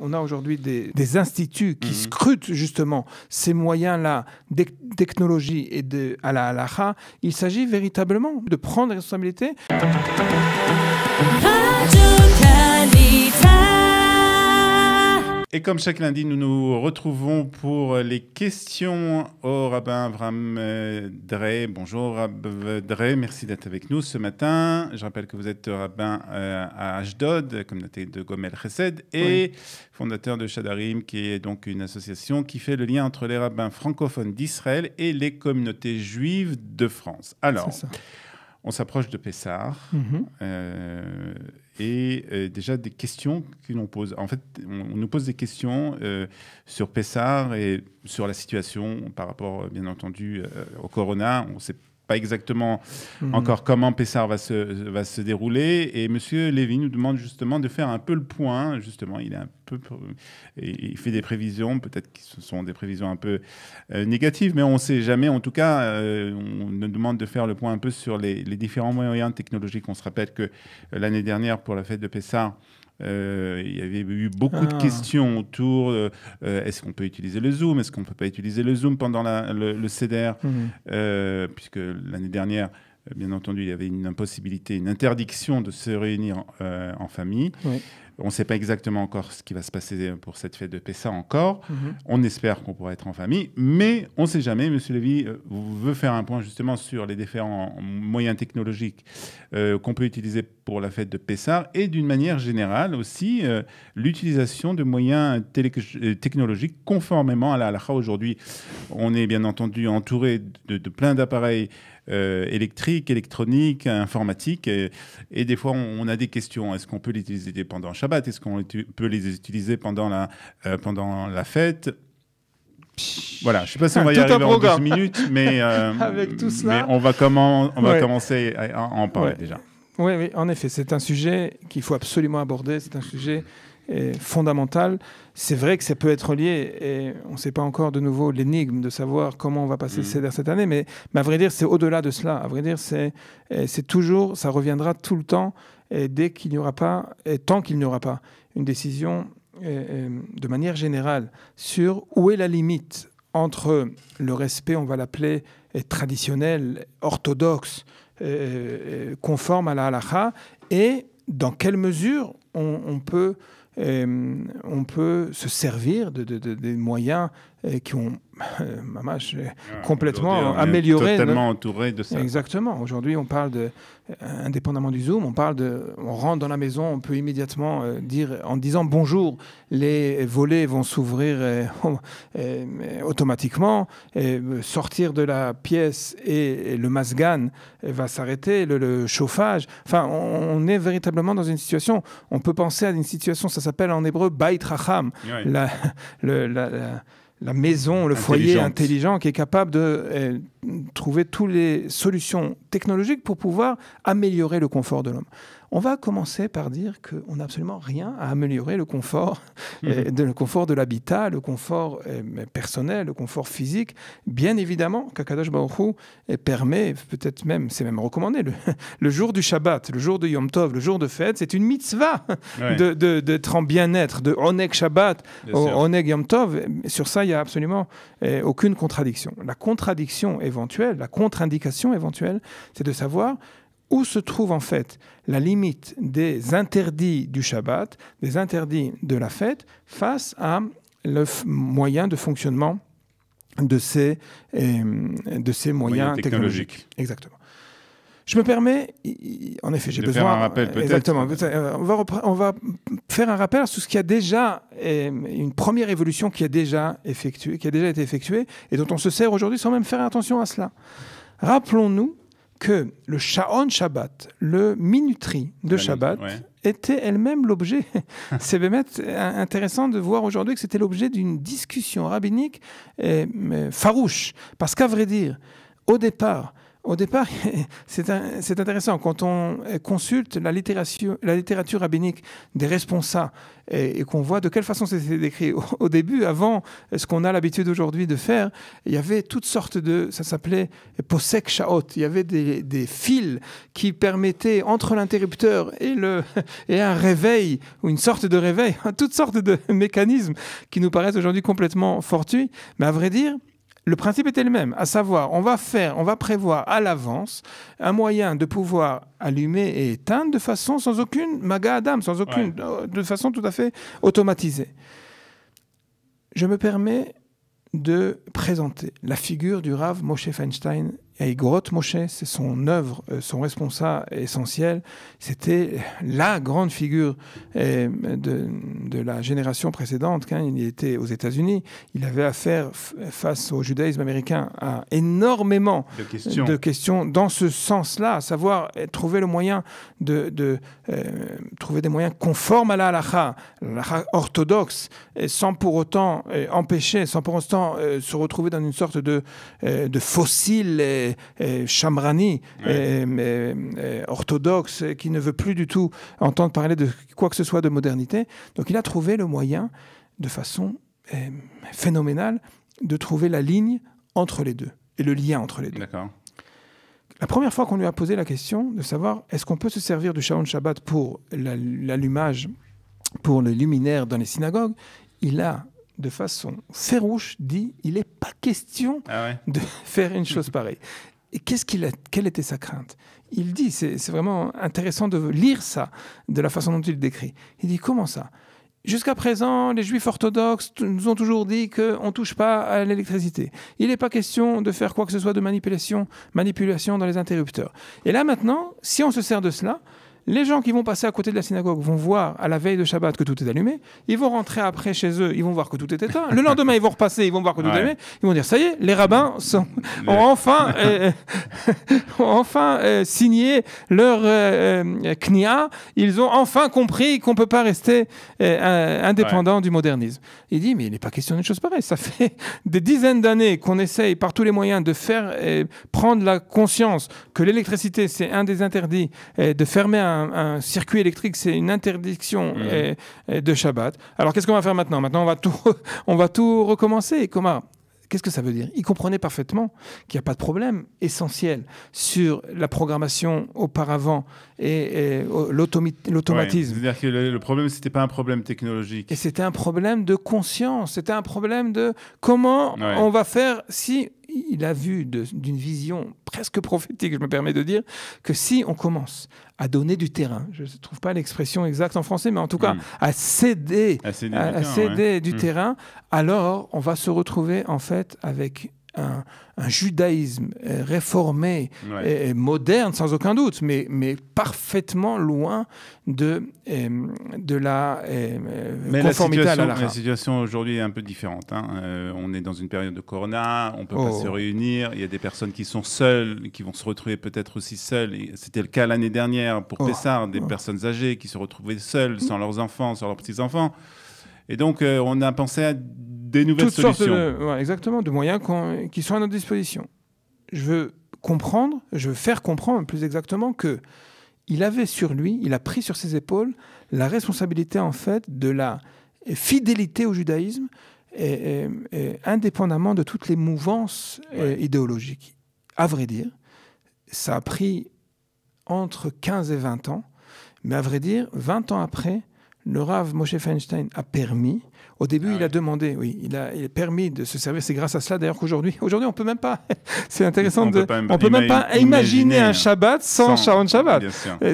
On a aujourd'hui des, instituts qui mhm. scrutent justement ces moyens-là, des technologies et de, à la halakha. Il s'agit véritablement de prendre responsabilité. Et comme chaque lundi, nous nous retrouvons pour les questions au rabbin Avram euh, Drey. Bonjour Rabbin Drey, merci d'être avec nous ce matin. Je rappelle que vous êtes rabbin euh, à Ashdod, communauté de Gomel Chesed, et fondateur de Shadarim, qui est donc une association qui fait le lien entre les rabbins francophones d'Israël et les communautés juives de France. Alors. On s'approche de Pessar mhm. euh, et euh, déjà des questions que nous pose. En fait, on, nous pose des questions euh, sur Pessard et sur la situation par rapport, bien entendu, au corona. On sait exactement mhm. encore comment Pessard va se, va se dérouler. Et Monsieur Lévy nous demande justement de faire un peu le point. Justement, il est un peu, il fait des prévisions, peut-être que ce sont des prévisions un peu euh, négatives, mais on ne sait jamais. En tout cas, euh, on nous demande de faire le point un peu sur les, différents moyens technologiques. On se rappelle que euh, l'année dernière, pour la fête de Pessard, euh, il y avait eu beaucoup de ah. questions autour euh, est-ce qu'on peut utiliser le Zoom Est-ce qu'on ne peut pas utiliser le Zoom pendant le, CDR mhm. euh, Puisque l'année dernière, bien entendu, il y avait une impossibilité, une interdiction de se réunir en famille. On ne sait pas exactement encore ce qui va se passer pour cette fête de Pessa encore. Mhm. On espère qu'on pourra être en famille, mais on ne sait jamais. Monsieur Lévy euh, vous veut faire un point justement sur les différents moyens technologiques euh, qu'on peut utiliser pour la fête de Pessah et d'une manière générale aussi euh, l'utilisation de moyens technologiques conformément à la halakha. Aujourd'hui, on est bien entendu entouré de, de plein d'appareils euh, électrique, électronique, informatique. Et, des fois, on, a des questions. Est-ce qu'on peut les utiliser pendant Shabbat Est-ce qu'on peut les utiliser pendant la, euh, pendant la fête voilà, je ne sais pas si on va y arriver en 12 minutes, mais, euh, mais on va, comment, on va commencer à, en parler déjà. Oui, oui, en effet, c'est un sujet qu'il faut absolument aborder. C'est un sujet fondamentale. C'est vrai que ça peut être lié, et on ne sait pas encore de nouveau l'énigme de savoir comment on va passer mmh. cette année, mais, à vrai dire, c'est au-delà de cela. À vrai dire, c'est toujours, ça reviendra tout le temps, et dès qu'il n'y aura pas, et tant qu'il n'y aura pas, une décision de manière générale sur où est la limite entre le respect, on va l'appeler traditionnel, orthodoxe, conforme à la halakha, et dans quelle mesure on, on peut euh, on peut se servir de, des moyens euh, qui ont euh, euh, ah, complètement amélioré. entouré de ça. Exactement. Aujourd'hui, on parle de, indépendamment du Zoom, on parle de, on rentre dans la maison, on peut immédiatement dire, en disant bonjour, les volets vont s'ouvrir automatiquement, et sortir de la pièce et, le masgan va s'arrêter, le, chauffage. Enfin, on, est véritablement dans une situation. On peut penser à une situation, ça s'appelle en hébreu Beit Racham, le, la la maison, le foyer intelligent qui est capable de eh, trouver toutes les solutions technologiques pour pouvoir améliorer le confort de l'homme. On va commencer par dire qu'on n'a absolument rien à améliorer le confort, mhm. de, le confort de l'habitat, le confort euh, personnel, le confort physique. Bien évidemment, Kakadosh Baruch euh, permet, peut-être même, c'est même recommandé, le, jour du Shabbat, le jour de Yom Tov, le jour de fête, c'est une mitzvah d'être en bien-être, de Oneg Shabbat, Oneg Yom Tov. Sur ça, il n'y a absolument euh, aucune contradiction. La contradiction est la contre-indication éventuelle, c'est de savoir où se trouve en fait la limite des interdits du Shabbat, des interdits de la fête, face à le moyen de fonctionnement de ces, euh, de moyens, technologiques. Exactement. Je me permets, en effet, j'ai besoin. Faire un rappel, peut-être. Exactement. Euh, on va, faire un rappel sur ce qui a déjà euh, une première évolution qui a déjà effectué, qui a déjà été effectuée et dont on se sert aujourd'hui sans même faire attention à cela. Rappelons-nous que le Sha'on Shabbat, le minuterie de Shabbat, était elle-même l'objet. C'est intéressant de voir aujourd'hui que c'était l'objet d'une discussion rabbinique et, euh, farouche. Parce qu'à vrai dire, au départ, au départ, c'est intéressant. Quand on consulte la littérature, rabbinique des responsables et, qu'on voit de quelle façon c'était décrit au, début, avant ce qu'on a l'habitude aujourd'hui de faire, il y avait toutes sortes de. Ça s'appelait posek shaot. Il y avait des, des fils qui permettaient, entre l'interrupteur et, le, et un réveil, ou une sorte de réveil, toutes sortes de mécanismes qui nous paraissent aujourd'hui complètement fortuits. Mais à vrai dire, le principe était le même, à savoir, on va faire, on va prévoir à l'avance un moyen de pouvoir allumer et éteindre de façon sans aucune maga Adam, sans aucune, euh, de façon tout à fait automatisée. Je me permets de présenter la figure du Rav Moshe Feinstein Igorot Moshe, c'est son œuvre, euh, son responsable essentiel. C'était la grande figure euh, de, de la génération précédente. Quand hein. il était aux États-Unis, il avait affaire face au judaïsme américain à énormément de questions, dans ce sens-là, à savoir euh, trouver le moyen de, trouver des moyens conformes à la halacha la orthodoxe, sans pour autant empêcher, sans pour autant se retrouver dans une sorte de, de fossile chamrani, euh, euh, euh, orthodoxe, qui ne veut plus du tout entendre parler de quoi que ce soit de modernité. Donc il a trouvé le moyen, de façon phénoménale, de trouver la ligne entre les deux et le lien entre les deux. La première fois qu'on lui a posé la question de savoir est-ce qu'on peut se servir du Shaon Shabbat pour l'allumage, pour le luminaire dans les synagogues, il a de façon ferouche dit il n'est pas question ah de faire une chose pareille. Et qu'est-ce qu'il a, quelle était sa crainte Il dit, c'est vraiment intéressant de lire ça, de la façon dont il décrit. Il dit comment ça Jusqu'à présent, les juifs orthodoxes nous ont toujours dit qu'on ne touche pas à l'électricité. Il n'est pas question de faire quoi que ce soit de manipulation, manipulation dans les interrupteurs. Et là maintenant, si on se sert de cela, les gens qui vont passer à côté de la synagogue vont voir à la veille de Shabbat que tout est allumé. Ils vont rentrer après chez eux, ils vont voir que tout est éteint. Le lendemain, ils vont repasser, ils vont voir que tout est allumé. Ils vont dire ça y est, les rabbins ont enfin, euh, euh, euh, signé leur knia. Ils ont enfin compris qu'on ne peut pas rester indépendant du modernisme. Il dit mais il n'est pas question d'une chose pareille. Ça fait des dizaines d'années qu'on essaye par tous les moyens de faire prendre la conscience que l'électricité c'est un des interdits de fermer un un, circuit électrique, c'est une interdiction mhm. euh, euh, de Shabbat. Alors qu'est-ce qu'on va faire maintenant Maintenant, on va tout, on va tout recommencer. Comment Qu'est-ce que ça veut dire Il comprenait parfaitement qu'il n'y a pas de problème essentiel sur la programmation auparavant et, l'automatisme. C'est-à-dire que le, problème, ce n'était pas un problème technologique. Et c'était un problème de conscience, c'était un problème de comment on va faire si il a vu d'une vision presque prophétique, je me permets de dire, que si on commence à donner du terrain, je ne trouve pas l'expression exacte en français, mais en tout cas, hmm. à céder, céder, du hmm. terrain, alors on va se retrouver en fait avec un, judaïsme euh, réformé, et moderne sans aucun doute, mais, parfaitement loin de, euh, de la euh, conformité la situation, la, situation aujourd'hui est un peu différente. Hein. on est dans une période de corona, on ne peut pas oh. se réunir, il y a des personnes qui sont seules, qui vont se retrouver peut-être aussi seules. C'était le cas l'année dernière pour oh. des oh. personnes âgées qui se retrouvaient seules, mmh. sans leurs enfants, sans leurs petits-enfants. Et donc, euh, on a pensé à des nouvelles solutions. exactement, de moyens qui sont à notre disposition. Je veux comprendre, je veux faire comprendre plus exactement que il avait sur lui, il a pris sur ses épaules la responsabilité en fait de la fidélité au judaïsme, indépendamment de toutes les mouvances euh, idéologiques. À vrai dire, ça a pris entre 15 et 20 ans, mais à vrai dire, 20 ans après, le Rav Moshe Feinstein a permis. Au début, ah il a demandé, oui, il a, permis de se servir. C'est grâce à cela d'ailleurs qu'aujourd'hui, aujourd'hui, on peut même pas. c'est intéressant. de, peut on peut même pas imaginer, un hein. Shabbat sans, Sharon Shabbat.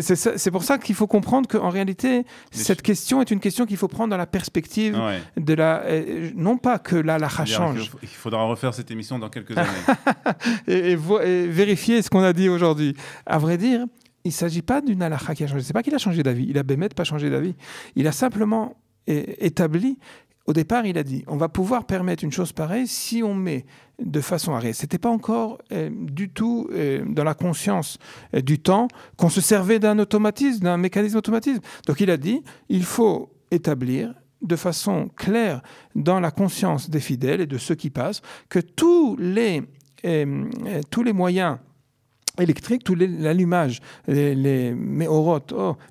C'est pour ça qu'il faut comprendre qu'en réalité, cette question est une question qu'il faut prendre dans la perspective de la, euh, non pas que la lacha change. Il faudra refaire cette émission dans quelques années et, et vérifier ce qu'on a dit aujourd'hui. À vrai dire, il ne s'agit pas d'une halakha qui a changé. pas qu'il a changé d'avis. Il a bémet pas changé d'avis. Il a simplement établi. Au départ, il a dit on va pouvoir permettre une chose pareille si on met de façon arrêtée. Ce n'était pas encore euh, du tout euh, dans la conscience euh, du temps qu'on se servait d'un automatisme, d'un mécanisme automatisme. Donc il a dit il faut établir de façon claire dans la conscience des fidèles et de ceux qui passent que tous les, tous les moyens électrique, tout l'allumage, les, les oh,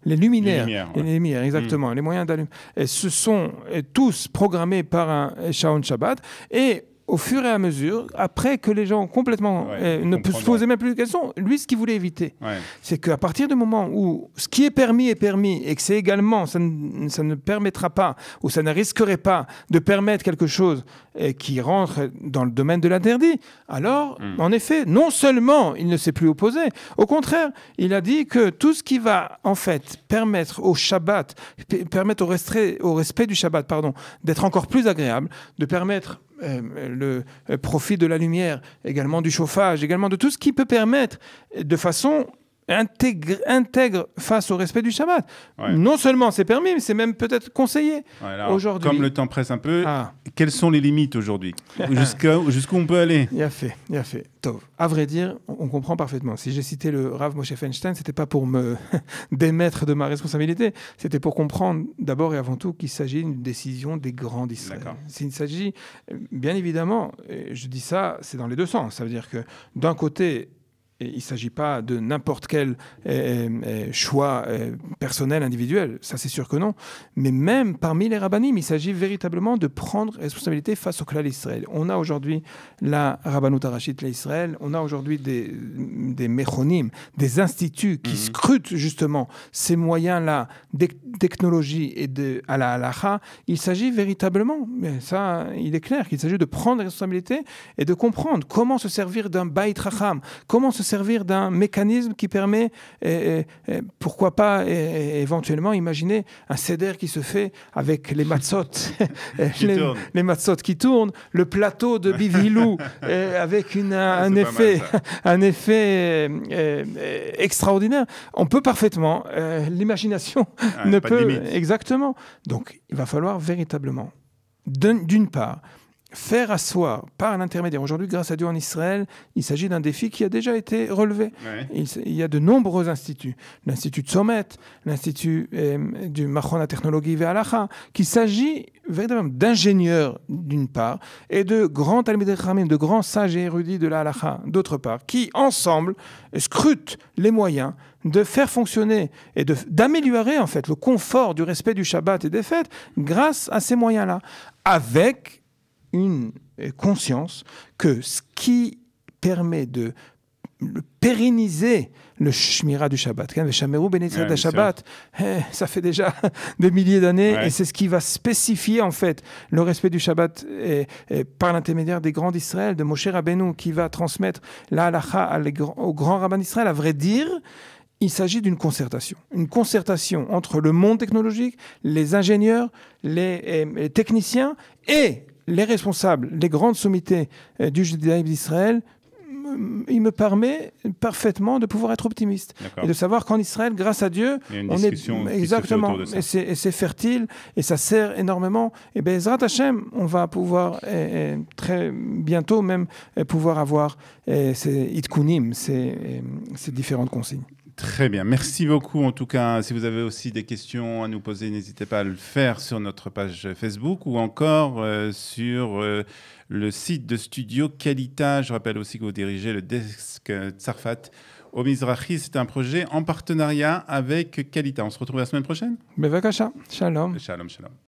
les luminaires, les lumières, exactement, mm. les moyens d'allumer, ce sont tous programmés par un Shaon Shabbat et au fur et à mesure, après que les gens complètement euh, ne se posaient même plus de questions, lui, ce qu'il voulait éviter, c'est qu'à partir du moment où ce qui est permis est permis et que c'est également, ça ne, ça ne, permettra pas ou ça ne risquerait pas de permettre quelque chose euh, qui rentre dans le domaine de l'interdit, alors, hmm. en effet, non seulement il ne s'est plus opposé, au contraire, il a dit que tout ce qui va, en fait, permettre au Shabbat, permettre au, au respect du Shabbat, pardon, d'être encore plus agréable, de permettre euh, le euh, profit de la lumière, également du chauffage, également de tout ce qui peut permettre de façon Intègre, intègre, face au respect du Shabbat. Non seulement c'est permis, mais c'est même peut-être conseillé aujourd'hui. Comme le temps presse un peu, ah. quelles sont les limites aujourd'hui Jusqu'où on peut aller Il y a fait, il y a fait. Tov. À vrai dire, on comprend parfaitement. Si j'ai cité le Rav Moshe Feinstein, c'était pas pour me démettre de ma responsabilité, c'était pour comprendre d'abord et avant tout qu'il s'agit d'une décision des grands d'Israël. S'il s'agit, bien évidemment, je dis ça, c'est dans les deux sens. Ça veut dire que d'un côté, il ne s'agit pas de n'importe quel eh, eh, eh, choix personnel, individuel, ça c'est sûr que non, mais même parmi les rabbinimes, il s'agit véritablement de prendre responsabilité face au clan Israël. On a aujourd'hui la rabbanout arachit l'Israël. on a aujourd'hui des, des des instituts qui mhm. scrutent justement ces moyens-là des technologies et de à la Il s'agit véritablement, ça il est clair, qu'il s'agit de prendre responsabilité et de comprendre comment se servir d'un Beit racham, comment se servir d'un mécanisme qui permet, et, pourquoi pas, éventuellement, imaginer un céder qui se fait avec les matzot, les, qui tournent, le plateau de Bivilou avec ah, un, effet, effet, euh, extraordinaire. On peut parfaitement, euh, l'imagination ah, ne peut. Exactement. Donc, il va falloir véritablement, d'une part, faire soi, par l'intermédiaire. Aujourd'hui, grâce à Dieu en Israël, il s'agit d'un défi qui a déjà été relevé. Il, y a de nombreux instituts, l'Institut de Sommet, l'Institut euh, du Machon à Technologie Ve'alacha, qui s'agit véritablement d'ingénieurs d'une part et de grands talmidim de grands sages et érudits de la d'autre part, qui ensemble scrutent les moyens de faire fonctionner et d'améliorer en fait le confort du respect du Shabbat et des fêtes grâce à ces moyens-là, avec une conscience que ce qui permet de pérenniser le Shmira du Shabbat. du ben Shabbat, eh, ça fait déjà des milliers d'années et c'est ce qui va spécifier en fait le respect du Shabbat et, par l'intermédiaire des grands d'Israël, de Moshe Rabbeinu qui va transmettre la halacha au grand rabbin d'Israël. À vrai dire, il s'agit d'une concertation. Une concertation entre le monde technologique, les ingénieurs, les techniciens et les responsables, les grandes sommités euh, du judaïsme d'Israël, il me permet parfaitement de pouvoir être optimiste et de savoir qu'en Israël, grâce à Dieu, on est exactement et c'est fertile et ça sert énormément. Et eh bien, Ezrat on va pouvoir eh, eh, très bientôt même pouvoir avoir ces itkunim, ces différentes consignes. Très bien. Merci beaucoup. En tout cas, si vous avez aussi des questions à nous poser, n'hésitez pas à le faire sur notre page Facebook ou encore euh, sur euh, le site de Studio Qualita. Je rappelle aussi que vous dirigez le desk Tsarfat au Mizrahi. C'est un projet en partenariat avec Qualita. On se retrouve la semaine prochaine. Bevakasha. Shalom. Shalom, shalom.